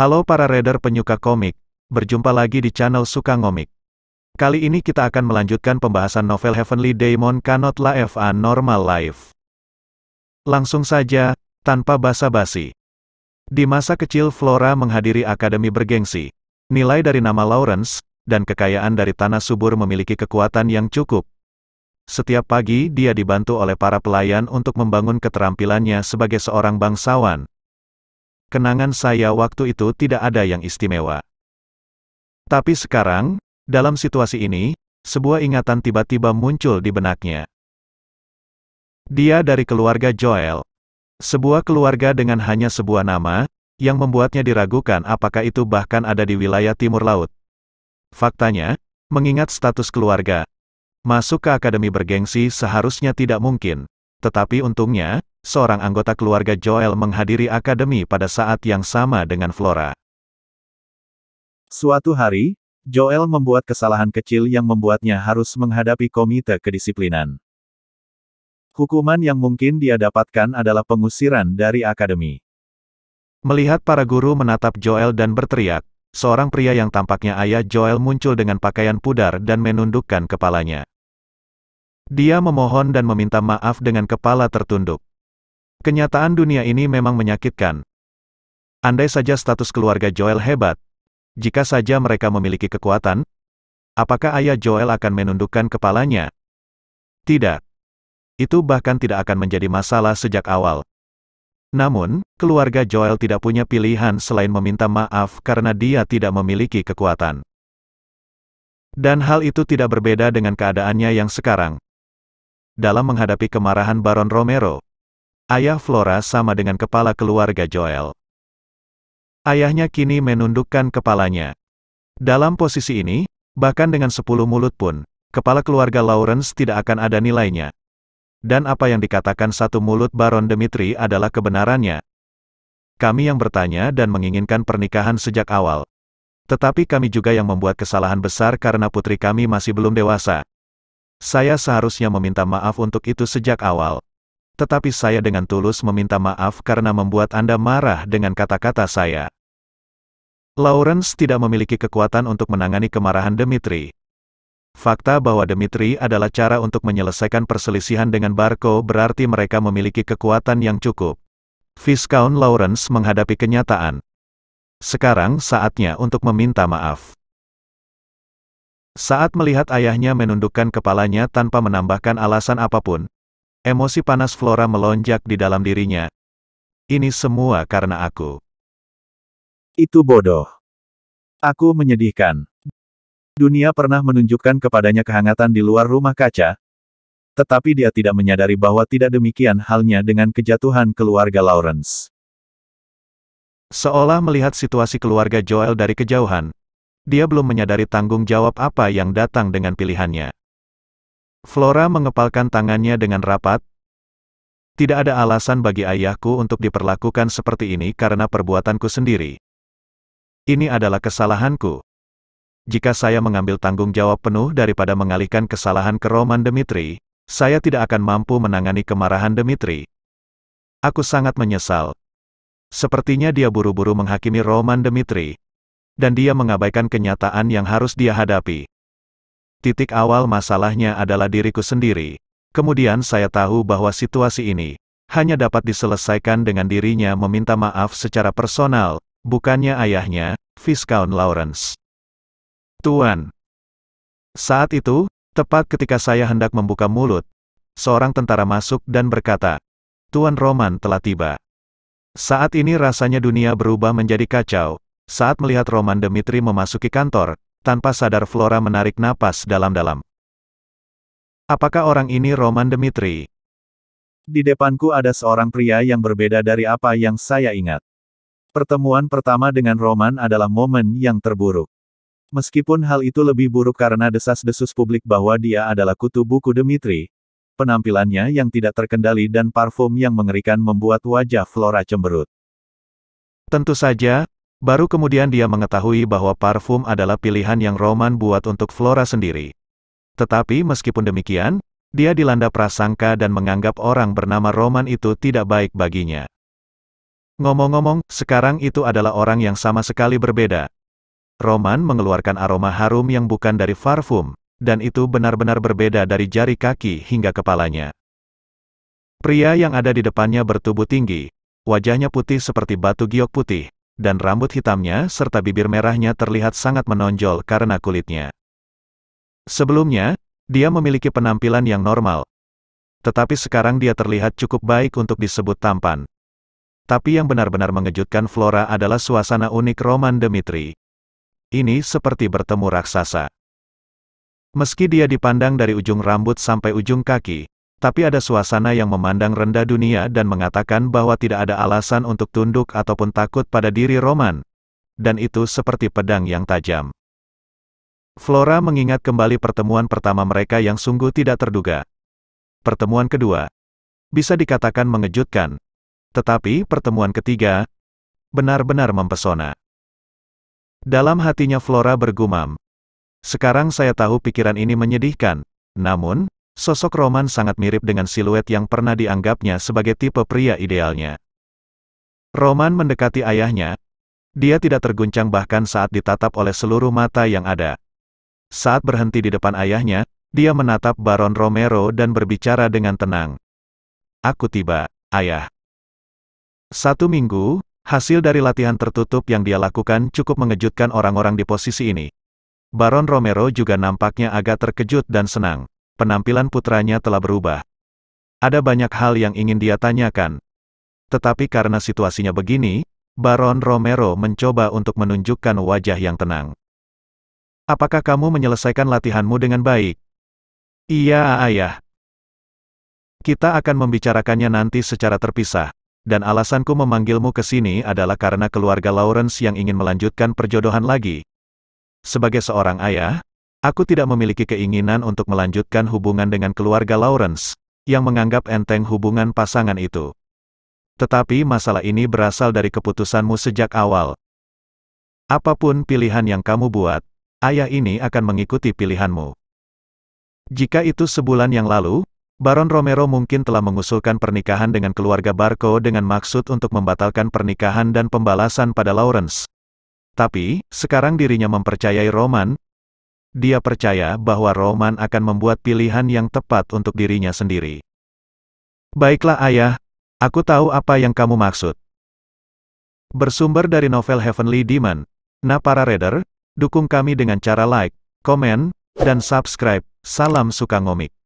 Halo para reader penyuka komik, berjumpa lagi di channel Suka Ngomik. Kali ini kita akan melanjutkan pembahasan novel Heavenly Demon Cannot La FA Normal Life. Langsung saja, tanpa basa-basi. Di masa kecil Flora menghadiri akademi bergengsi. Nilai dari nama Lawrence, dan kekayaan dari tanah subur memiliki kekuatan yang cukup. Setiap pagi dia dibantu oleh para pelayan untuk membangun keterampilannya sebagai seorang bangsawan, kenangan saya waktu itu tidak ada yang istimewa. Tapi sekarang, dalam situasi ini, sebuah ingatan tiba-tiba muncul di benaknya. Dia dari keluarga Joel. Sebuah keluarga dengan hanya sebuah nama, yang membuatnya diragukan apakah itu bahkan ada di wilayah timur laut. Faktanya, mengingat status keluarga, masuk ke akademi bergengsi seharusnya tidak mungkin. Tetapi untungnya, seorang anggota keluarga Joel menghadiri akademi pada saat yang sama dengan Flora. Suatu hari, Joel membuat kesalahan kecil yang membuatnya harus menghadapi komite kedisiplinan. Hukuman yang mungkin dia dapatkan adalah pengusiran dari akademi. Melihat para guru menatap Joel dan berteriak, seorang pria yang tampaknya ayah Joel muncul dengan pakaian pudar dan menundukkan kepalanya. Dia memohon dan meminta maaf dengan kepala tertunduk. Kenyataan dunia ini memang menyakitkan. Andai saja status keluarga Joel hebat, jika saja mereka memiliki kekuatan, apakah ayah Joel akan menundukkan kepalanya? Tidak. Itu bahkan tidak akan menjadi masalah sejak awal. Namun, keluarga Joel tidak punya pilihan selain meminta maaf karena dia tidak memiliki kekuatan. Dan hal itu tidak berbeda dengan keadaannya yang sekarang. Dalam menghadapi kemarahan Baron Romero, Ayah Flora sama dengan kepala keluarga Joel. Ayahnya kini menundukkan kepalanya. Dalam posisi ini, bahkan dengan sepuluh mulut pun, kepala keluarga Lawrence tidak akan ada nilainya. Dan apa yang dikatakan satu mulut Baron Dimitri adalah kebenarannya. Kami yang bertanya dan menginginkan pernikahan sejak awal. Tetapi kami juga yang membuat kesalahan besar karena putri kami masih belum dewasa. Saya seharusnya meminta maaf untuk itu sejak awal tetapi saya dengan tulus meminta maaf karena membuat Anda marah dengan kata-kata saya. Lawrence tidak memiliki kekuatan untuk menangani kemarahan Dimitri. Fakta bahwa Dimitri adalah cara untuk menyelesaikan perselisihan dengan Barco berarti mereka memiliki kekuatan yang cukup. Viscount Lawrence menghadapi kenyataan. Sekarang saatnya untuk meminta maaf. Saat melihat ayahnya menundukkan kepalanya tanpa menambahkan alasan apapun, Emosi panas Flora melonjak di dalam dirinya. Ini semua karena aku. Itu bodoh. Aku menyedihkan. Dunia pernah menunjukkan kepadanya kehangatan di luar rumah kaca, tetapi dia tidak menyadari bahwa tidak demikian halnya dengan kejatuhan keluarga Lawrence. Seolah melihat situasi keluarga Joel dari kejauhan, dia belum menyadari tanggung jawab apa yang datang dengan pilihannya. Flora mengepalkan tangannya dengan rapat. Tidak ada alasan bagi ayahku untuk diperlakukan seperti ini karena perbuatanku sendiri. Ini adalah kesalahanku. Jika saya mengambil tanggung jawab penuh daripada mengalihkan kesalahan ke Roman Dimitri, saya tidak akan mampu menangani kemarahan Dimitri. Aku sangat menyesal. Sepertinya dia buru-buru menghakimi Roman Dimitri, Dan dia mengabaikan kenyataan yang harus dia hadapi. Titik awal masalahnya adalah diriku sendiri. Kemudian saya tahu bahwa situasi ini hanya dapat diselesaikan dengan dirinya meminta maaf secara personal, bukannya ayahnya, Viscount Lawrence. Tuan. Saat itu, tepat ketika saya hendak membuka mulut, seorang tentara masuk dan berkata, Tuan Roman telah tiba. Saat ini rasanya dunia berubah menjadi kacau, saat melihat Roman Demitri memasuki kantor, tanpa sadar Flora menarik napas dalam-dalam. Apakah orang ini Roman Dmitri? Di depanku ada seorang pria yang berbeda dari apa yang saya ingat. Pertemuan pertama dengan Roman adalah momen yang terburuk. Meskipun hal itu lebih buruk karena desas-desus publik bahwa dia adalah kutu buku Dmitri, penampilannya yang tidak terkendali dan parfum yang mengerikan membuat wajah Flora cemberut. Tentu saja, Baru kemudian dia mengetahui bahwa parfum adalah pilihan yang Roman buat untuk Flora sendiri. Tetapi meskipun demikian, dia dilanda prasangka dan menganggap orang bernama Roman itu tidak baik baginya. Ngomong-ngomong, sekarang itu adalah orang yang sama sekali berbeda. Roman mengeluarkan aroma harum yang bukan dari parfum, dan itu benar-benar berbeda dari jari kaki hingga kepalanya. Pria yang ada di depannya bertubuh tinggi, wajahnya putih seperti batu giok putih, dan rambut hitamnya serta bibir merahnya terlihat sangat menonjol karena kulitnya. Sebelumnya, dia memiliki penampilan yang normal. Tetapi sekarang dia terlihat cukup baik untuk disebut tampan. Tapi yang benar-benar mengejutkan Flora adalah suasana unik Roman Dimitri. Ini seperti bertemu raksasa. Meski dia dipandang dari ujung rambut sampai ujung kaki, tapi ada suasana yang memandang rendah dunia dan mengatakan bahwa tidak ada alasan untuk tunduk ataupun takut pada diri Roman. Dan itu seperti pedang yang tajam. Flora mengingat kembali pertemuan pertama mereka yang sungguh tidak terduga. Pertemuan kedua, bisa dikatakan mengejutkan. Tetapi pertemuan ketiga, benar-benar mempesona. Dalam hatinya Flora bergumam. Sekarang saya tahu pikiran ini menyedihkan, namun, Sosok Roman sangat mirip dengan siluet yang pernah dianggapnya sebagai tipe pria idealnya. Roman mendekati ayahnya. Dia tidak terguncang bahkan saat ditatap oleh seluruh mata yang ada. Saat berhenti di depan ayahnya, dia menatap Baron Romero dan berbicara dengan tenang. Aku tiba, ayah. Satu minggu, hasil dari latihan tertutup yang dia lakukan cukup mengejutkan orang-orang di posisi ini. Baron Romero juga nampaknya agak terkejut dan senang penampilan putranya telah berubah. Ada banyak hal yang ingin dia tanyakan. Tetapi karena situasinya begini, Baron Romero mencoba untuk menunjukkan wajah yang tenang. Apakah kamu menyelesaikan latihanmu dengan baik? Iya, ayah. Kita akan membicarakannya nanti secara terpisah. Dan alasanku memanggilmu ke sini adalah karena keluarga Lawrence yang ingin melanjutkan perjodohan lagi. Sebagai seorang ayah, Aku tidak memiliki keinginan untuk melanjutkan hubungan dengan keluarga Lawrence, yang menganggap enteng hubungan pasangan itu. Tetapi masalah ini berasal dari keputusanmu sejak awal. Apapun pilihan yang kamu buat, ayah ini akan mengikuti pilihanmu. Jika itu sebulan yang lalu, Baron Romero mungkin telah mengusulkan pernikahan dengan keluarga Barco dengan maksud untuk membatalkan pernikahan dan pembalasan pada Lawrence. Tapi, sekarang dirinya mempercayai Roman, dia percaya bahwa Roman akan membuat pilihan yang tepat untuk dirinya sendiri. Baiklah ayah, aku tahu apa yang kamu maksud. Bersumber dari novel Heavenly Demon, nah para reader, dukung kami dengan cara like, komen, dan subscribe. Salam suka ngomik.